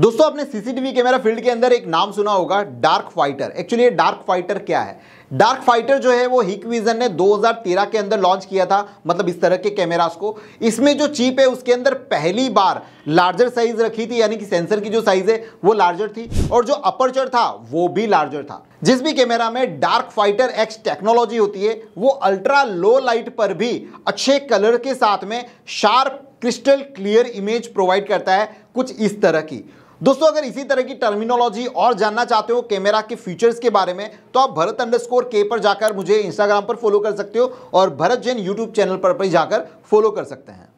दोस्तों आपने CCTV camera field के अंदर एक नाम सुना होगा डार्क फाइटर एक्चुअली ये डार्क फाइटर क्या है डार्क फाइटर जो है वो हिकविजन ने 2013 के अंदर लॉन्च किया था मतलब इस तरह के कैमरास को इसमें जो चीप है उसके अंदर पहली बार लार्जर साइज रखी थी यानी कि सेंसर की जो साइज है वो लार्जर थी और जो अपर्चर था वो भी लार्जर था जिस भी कैमरा में डार्क फाइटर एक्स टेक्नोलॉजी होती है वो अल्ट्रा लो लाइट पर भी अच्छे कलर के साथ में sharp crystal clear image provide करता है कुछ इस तरह की दोस्तों अगर इसी तरह की टर्मिनोलॉजी और जानना चाहते हो कैमरा के फीचर्स के बारे में तो आप भरत अंडरस्कोर के पर जाकर मुझे इंस्टाग्राम पर फॉलो कर सकते हो और भरत जैन यूट्यूब चैनल पर भी जाकर फॉलो कर सकते हैं